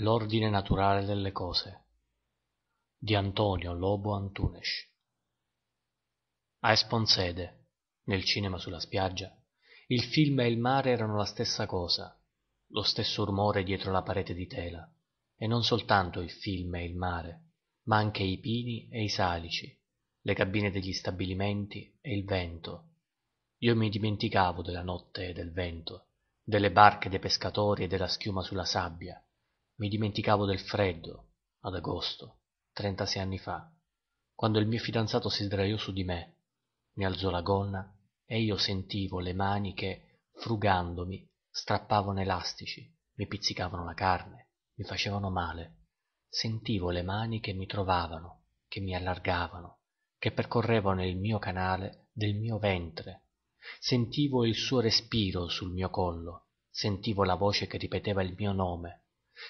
L'ordine naturale delle cose di Antonio Lobo Antunes. A Esponsede, nel cinema sulla spiaggia, il film e il mare erano la stessa cosa, lo stesso rumore dietro la parete di tela, e non soltanto il film e il mare, ma anche i pini e i salici, le cabine degli stabilimenti e il vento. Io mi dimenticavo della notte e del vento, delle barche dei pescatori e della schiuma sulla sabbia, mi dimenticavo del freddo, ad agosto, trentasei anni fa, quando il mio fidanzato si sdraiò su di me, mi alzò la gonna e io sentivo le mani che, frugandomi, strappavano elastici, mi pizzicavano la carne, mi facevano male. Sentivo le mani che mi trovavano, che mi allargavano, che percorrevano il mio canale del mio ventre. Sentivo il suo respiro sul mio collo, sentivo la voce che ripeteva il mio nome,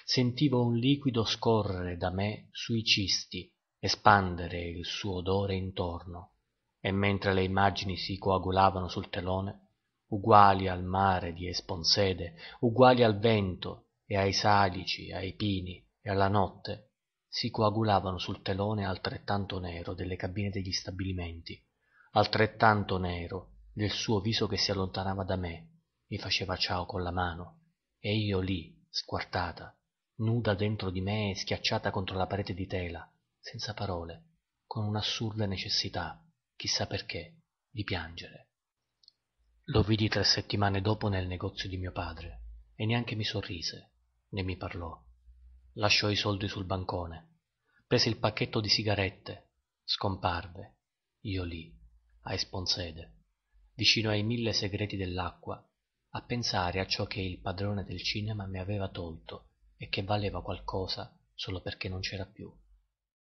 sentivo un liquido scorrere da me sui cisti espandere il suo odore intorno e mentre le immagini si coagulavano sul telone uguali al mare di esponsede uguali al vento e ai salici ai pini e alla notte si coagulavano sul telone altrettanto nero delle cabine degli stabilimenti altrettanto nero del suo viso che si allontanava da me mi faceva ciao con la mano e io lì squartata nuda dentro di me e schiacciata contro la parete di tela, senza parole, con un'assurda necessità, chissà perché, di piangere. Lo vidi tre settimane dopo nel negozio di mio padre e neanche mi sorrise, né mi parlò. Lasciò i soldi sul bancone, prese il pacchetto di sigarette, scomparve, io lì, a Esponsede, vicino ai mille segreti dell'acqua, a pensare a ciò che il padrone del cinema mi aveva tolto e che valeva qualcosa solo perché non c'era più